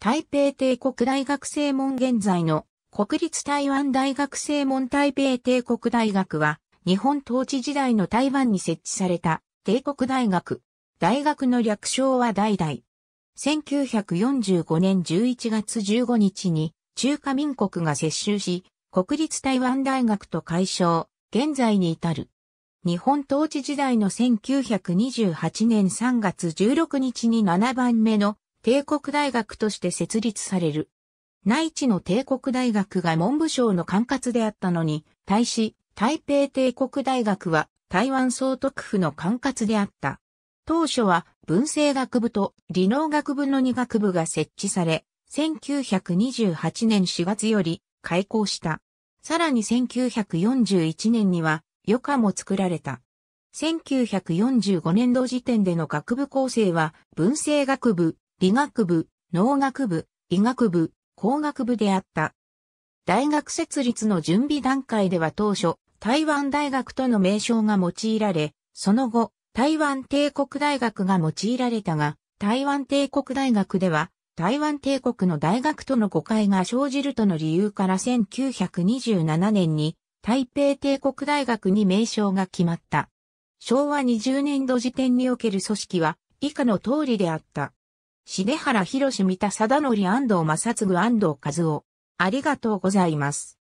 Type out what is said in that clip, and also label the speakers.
Speaker 1: 台北帝国大学正門現在の国立台湾大学正門台北帝国大学は日本統治時代の台湾に設置された帝国大学。大学の略称は代々。1945年11月15日に中華民国が接収し、国立台湾大学と解消、現在に至る。日本統治時代の1928年3月16日に7番目の帝国大学として設立される。内地の帝国大学が文部省の管轄であったのに、対し、台北帝国大学は台湾総督府の管轄であった。当初は文政学部と理農学部の2学部が設置され、1928年4月より開校した。さらに1941年には余科も作られた。1945年度時点での学部構成は文政学部、理学部、農学部、医学部、工学部であった。大学設立の準備段階では当初、台湾大学との名称が用いられ、その後、台湾帝国大学が用いられたが、台湾帝国大学では、台湾帝国の大学との誤解が生じるとの理由から1927年に台北帝国大学に名称が決まった。昭和20年度時点における組織は以下の通りであった。重原博三田貞則安藤正嗣安藤和夫。ありがとうございます。